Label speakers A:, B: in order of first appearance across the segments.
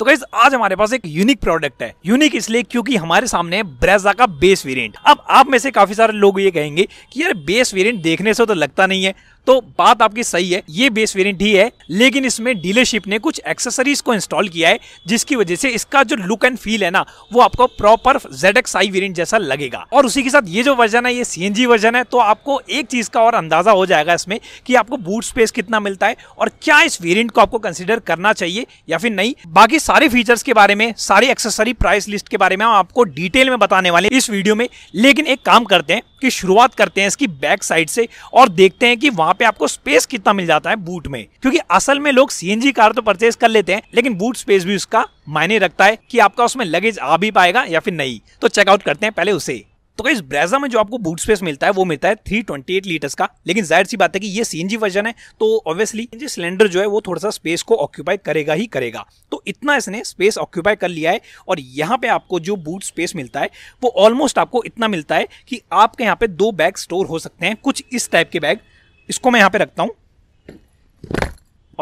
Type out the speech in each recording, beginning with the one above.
A: तो गाइज आज हमारे पास एक यूनिक प्रोडक्ट है यूनिक इसलिए क्योंकि हमारे सामने ब्रेजा का बेस वेरिएंट अब आप में से काफी सारे लोग ये कहेंगे कि यार बेस वेरिएंट देखने से तो लगता नहीं है तो बात आपकी सही है ये बेस वेरियंट ही है लेकिन इसमें डीलरशिप ने कुछ एक्सेसरीज को इंस्टॉल किया है जिसकी वजह से इसका जो लुक एंड फील है ना वो आपको प्रॉपर जेड एक्स जैसा लगेगा और उसी के साथ ये जो वर्जन है ये सी वर्जन है तो आपको एक चीज का और अंदाजा हो जाएगा इसमें कि आपको बूट स्पेस कितना मिलता है और क्या इस वेरियंट को आपको कंसिडर करना चाहिए या फिर नहीं बाकी सारे फीचर्स के बारे में सारी एक्सेसरी प्राइस लिस्ट के बारे में हम आपको डिटेल में बताने वाले इस वीडियो में लेकिन एक काम करते हैं कि शुरुआत करते हैं इसकी बैक साइड से और देखते हैं कि वहां वहाँ पे आपको स्पेस कितना मिल जाता है बूट में क्योंकि असल में लोग सीएनजी कार तो परचेज कर लेते हैं लेकिन बूट स्पेस भी उसका मायने रखता है कि आपका उसमें लगेज आ भी पाएगा या फिर नहीं तो चेकआउट करते हैं पहले उसे तो इस ब्रेजा में जो आपको बूट स्पेस मिलता है वो मिलता है 328 लीटर्स का लेकिन जाहिर सी बात है कि ये सीएनजी वर्जन है तो ऑब्वियसली सिलेंडर जो है वो थोड़ा सा स्पेस को ऑक्यूपाई करेगा ही करेगा तो इतना इसने स्पेस ऑक्यूपाई कर लिया है और यहाँ पे आपको जो बूट स्पेस मिलता है वो ऑलमोस्ट आपको इतना मिलता है कि आपके यहाँ पे दो बैग स्टोर हो सकते हैं कुछ इस टाइप के बैग इसको मैं यहां पे रखता हूं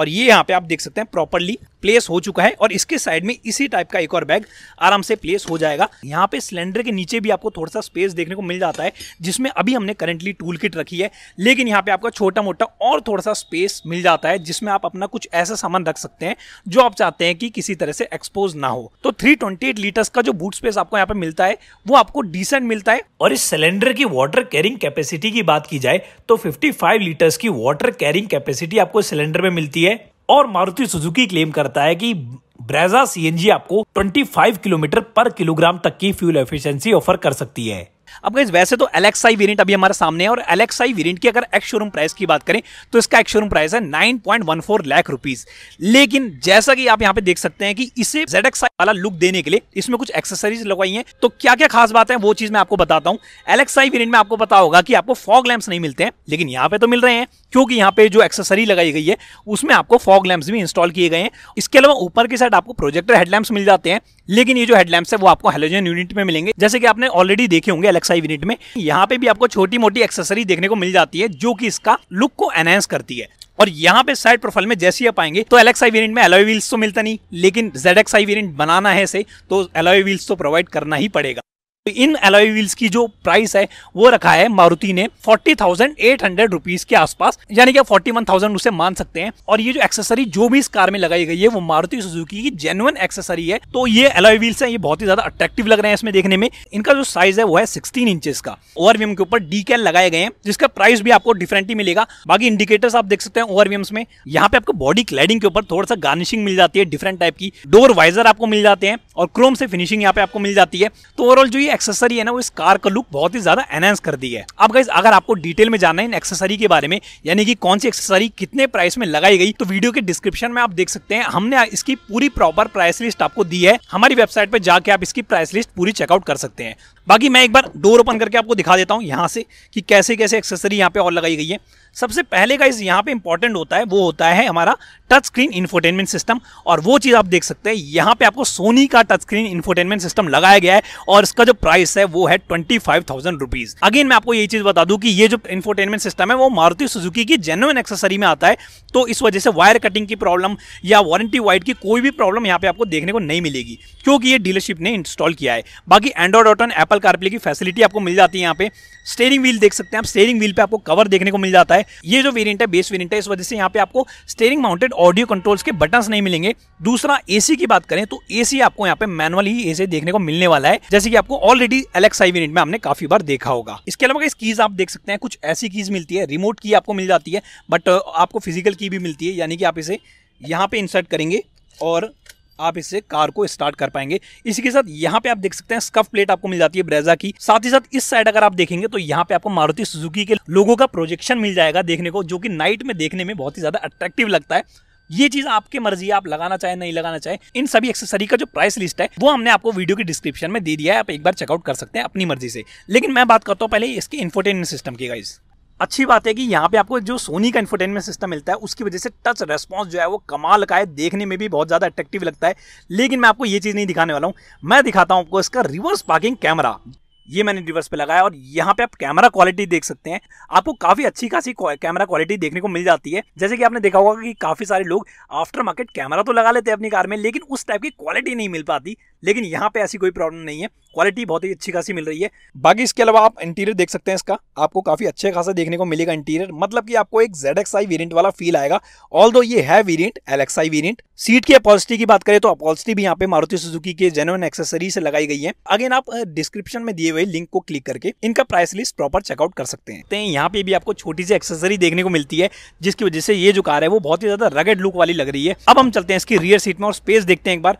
A: और ये यहां पे आप देख सकते हैं प्रॉपरली प्लेस हो चुका है और इसके साइड में इसी टाइप का एक और बैग आराम से प्लेस हो जाएगा यहाँ पे सिलेंडर के नीचे भी आपको थोड़ा सा स्पेस देखने को मिल जाता है जिसमें अभी हमने करेंटली टूल किट रखी है लेकिन यहाँ पे आपका छोटा मोटा और थोड़ा सा स्पेस मिल जाता है जिसमें आप अपना कुछ ऐसा सामान रख सकते हैं जो आप चाहते हैं कि किसी तरह से एक्सपोज ना हो तो थ्री लीटर्स का जो बूट स्पेस आपको यहाँ पे मिलता है वो आपको डिसेंट मिलता है और इस सिलेंडर की वाटर कैरिंग कैपेसिटी की बात की जाए तो फिफ्टी लीटर्स की वाटर कैरिंग कैपेसिटी आपको सिलेंडर में मिलती है और मारुति सुजुकी क्लेम करता है कि ब्रेजा सीएनजी आपको 25 किलोमीटर पर किलोग्राम तक की फ्यूल एफिशिएंसी ऑफर कर सकती है अब गाइज वैसे तो एलेक्साई वेरियंट अभी हमारे सामने है और आई वेरियंट की अगर एक्स शोरूम प्राइस की बात करें तो इसका एक्स शोरूम प्राइस है nine point one four lakh rupees लेकिन जैसा कि आप यहाँ पे देख सकते हैं कि इसे जेड वाला लुक देने के लिए इसमें कुछ एक्सेसरीज लगवाई है तो क्या क्या खास बात है वो चीज मैं आपको बताता हूँ एलेक्साई वेरियंट में आपको पता होगा कि आपको फॉग लैम्प नहीं मिलते हैं लेकिन यहाँ पे तो मिल रहे हैं क्योंकि यहाँ पे जो एक्सेसरी लगाई गई है उसमें आपको फॉग लैम्प भी इंस्टॉल किए गए हैं इसके अलावा ऊपर की साइड आपको प्रोजेक्टर हेडलैम्प मिल जाते हैं लेकिन ये जो हेडलैम्प है वो आपको हेलोजन यूनिट में मिलेंगे जैसे कि आपने ऑलरेडी देखे होंगे एलेक्स एक्सआई यूनिट में यहाँ पे भी आपको छोटी मोटी एक्सेसरी देखने को मिल जाती है जो कि इसका लुक को एनहेंस करती है और यहाँ पे साइड प्रोफाइल में जैसे ही आप आएंगे तो एलेक्स आई वेरियंट में एलोई व्हील्स तो मिलता नहीं लेकिन जेड एक्स आई वेरियंट बनाना है इसे तो एलोई व्हील्स तो प्रोवाइड करना ही पड़ेगा तो इन एलॉय व्हील्स की जो प्राइस है वो रखा है मारुति ने forty thousand eight hundred rupees के आसपास यानी कि फोर्टी वन थाउजेंड उसे मान सकते हैं और ये जो एक्सेसरी जो भी इस कार में लगाई गई है वो मारुति सुजुकी की जेनुअन एक्सेसरी है तो ये एलॉय व्हील्स है ये बहुत ही ज्यादा अट्रैक्टिव लग रहे हैं इसमें देखने में इनका जो साइज है वो है सिक्सटीन इंचेस का ओवरवीएम के ऊपर डी लगाए गए हैं जिसका प्राइस भी आपको डिफरेंट ही मिलेगा बाकी इंडिकेटर्स आप देख सकते हैं ओवरवीएम्स में यहाँ पे आपको बॉडी क्लैडिंग के ऊपर थोड़ा सा गार्निशिंग मिल जाती है डिफरेंट टाइप की डोर वाइजर आपको मिल जाते हैं और क्रोम से फिनिशिंग यहाँ पे आपको मिल जाती है तो ओवरऑल जो ये एक्सेसरी है ना वो इस कार का लुक बहुत ही ज्यादा एनहेंस कर दी है अब गाइज अगर आपको डिटेल में जाना है इन एक्सेसरी के बारे में यानी कि कौन सी एक्सेसरी कितने प्राइस में लगाई गई तो वीडियो के डिस्क्रिप्शन में आप देख सकते हैं हमने इसकी पूरी प्रॉपर प्राइस लिस्ट आपको दी है हमारी वेबसाइट पर जाके आप इसकी प्राइस लिस्ट पूरी चेकआउट कर सकते हैं बाकी मैं एक बार डोर ओपन करके आपको दिखा देता हूँ यहाँ से कि कैसे कैसे एक्सेसरी यहाँ पे और लगाई गई है सबसे पहले का इस यहाँ पे इंपॉर्टेंट होता है वो होता है हमारा टच स्क्रीन इन्फोटेनमेंट सिस्टम और वो चीज़ आप देख सकते हैं यहाँ पे आपको सोनी का टच स्क्रीन इन्फोटेनमेंट सिस्टम लगाया गया है और इसका जो प्राइस है वो है twenty five thousand rupees again मैं आपको ये चीज़ बता दूँ कि ये जो इन्फोटेनमेंट सिस्टम है वो मारुति सुजुकी की जेनुअन एक्सेसरी में आता है तो इस वजह से वायर कटिंग की प्रॉब्लम या वारंटी वाइड की कोई भी प्रॉब्लम यहाँ पर आपको देखने को नहीं मिलेगी क्योंकि ये डीलरशिप ने इंस्टॉल किया है बाकी Android auto Apple Apple car की फैसिलिटी आपको मिल जाती है यहाँ पे स्टेयरिंग व्हील देख सकते हैं आप स्टेयरिंग व्हील पे आपको कवर देखने को मिल जाता है ये जो वेरिएंट है बेस वेरिएंट है इस वजह से यहाँ पे आपको स्टेयरिंग माउंटेड ऑडियो कंट्रोल्स के बटन्स नहीं मिलेंगे दूसरा एसी की बात करें तो एसी आपको यहाँ पे मैनुअल ही एसी देखने को मिलने वाला है जैसे कि आपको ऑलरेडी एलेक्साई वेरियंट में हमने काफी बार देखा होगा इसके अलावा इस कीज आप देख सकते हैं कुछ ऐसी कीज मिलती है रिमोट की आपको मिल जाती है बट आपको फिजिकल की भी मिलती है यानी कि आप इसे यहाँ पे इंसर्ट करेंगे और आप इससे कार को स्टार्ट कर पाएंगे इसी के साथ यहाँ पे आप देख सकते हैं स्कफ प्लेट आपको मिल जाती है ब्रेजा की साथ ही साथ इस साइड अगर आप देखेंगे तो यहाँ पे आपको मारुति सुजुकी के लोगों का प्रोजेक्शन मिल जाएगा देखने को जो कि नाइट में देखने में बहुत ही ज्यादा अट्रैक्टिव लगता है ये चीज आपके मर्जी है आप लगाना चाहे नहीं लगाना चाहे इन सभी एक्सेसरी का जो प्राइस लिस्ट है वो हमने आपको वीडियो की डिस्क्रिप्शन में दे दिया है आप एक बार चेकआउट कर सकते हैं अपनी मर्जी से लेकिन मैं बात करता हूँ पहले इसके इन्फोटेनमेंट सिस्टम की गाइज़ अच्छी बात है कि यहाँ पे आपको जो सोनी का इन्फोटेनमेंट सिस्टम मिलता है उसकी वजह से टच रेस्पॉन्स जो है वो कमाल का है देखने में भी बहुत ज़्यादा अट्रेक्टिव लगता है लेकिन मैं आपको ये चीज़ नहीं दिखाने वाला हूँ मैं दिखाता हूँ आपको इसका रिवर्स पार्किंग कैमरा ये मैंने रिवर्स पे लगाया और यहाँ पे आप कैमरा क्वालिटी देख सकते हैं आपको काफी अच्छी खासी कैमरा क्वालिटी देखने को मिल जाती है जैसे कि आपने देखा होगा कि काफी सारे लोग आफ्टर मार्केट कैमरा तो लगा लेते हैं अपनी कार में लेकिन उस टाइप की क्वालिटी नहीं मिल पाती लेकिन यहाँ पे ऐसी कोई प्रॉब्लम नहीं है क्वालिटी बहुत ही अच्छी खासी मिल रही है बाकी इसके अलावा आप इंटीरियर देख सकते हैं इसका आपको काफी अच्छे खासा देखने को मिलेगा इंटीरियर मतलब कि आपको एक जेड एक्स आई वेरियंट वाला फील आएगा ऑल दो ये है variant L X I variant seat की अपॉलिसिटी की बात करें तो अपॉलिसिटी भी यहाँ पे मारुति सुजुकी के जेनुअन एक्सेसरी से लगाई गई है अगेन आप डिस्क्रिप्शन में दिए हुए लिंक को क्लिक करके इनका प्राइस लिस्ट प्रॉपर चेकआउट कर सकते हैं तो यहाँ पे भी आपको छोटी सी एक्सेसरी देखने को मिलती है जिसकी वजह से ये जो कार है वो बहुत ही ज्यादा रगेड लुक वाली लग रही है अब हम चलते हैं इसकी रियर सीट में और स्पेस देखते हैं एक बार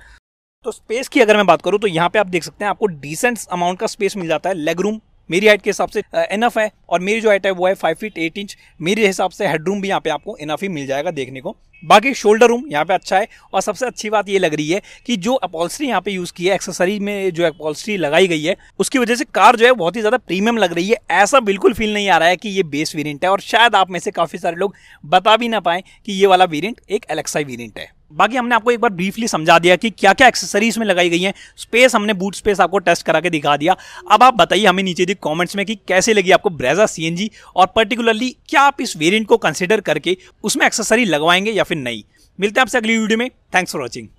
A: तो स्पेस की अगर मैं बात करूँ तो यहाँ पे आप देख सकते हैं आपको डिसेंट अमाउंट का स्पेस मिल जाता है लेग रूम मेरी हाइट के हिसाब से इनफ है और मेरी जो हाइट है वो है फाइव फीट एट इंच मेरे हिसाब से हेडरूम भी यहाँ पे आपको इनफ ही मिल जाएगा देखने को बाकी शोल्डर रूम यहाँ पे अच्छा है और सबसे अच्छी बात ये लग रही है कि जो अपॉल्सरी यहाँ पे यूज़ की है एक्सेसरीज में जो अपॉल्सरी लगाई गई है उसकी वजह से कार जो है बहुत ही ज़्यादा प्रीमियम लग रही है ऐसा बिल्कुल फील नहीं आ रहा है कि ये बेस वेरियंट है और शायद आप में से काफ़ी सारे लोग बता भी ना पाएँ कि ये वाला वेरियंट एक एलेक्सा वेरियंट है बाकी हमने आपको एक बार ब्रीफली समझा दिया कि क्या क्या एक्सेसरीज में लगाई गई हैं स्पेस हमने बूट स्पेस आपको टेस्ट करा के दिखा दिया अब आप बताइए हमें नीचे दी कमेंट्स में कि कैसे लगी आपको ब्रेजा सीएनजी और पर्टिकुलरली क्या आप इस वेरिएंट को कंसिडर करके उसमें एक्सेसरी लगवाएंगे या फिर नहीं मिलते हैं आपसे अगली वीडियो में थैंक्स फॉर वॉचिंग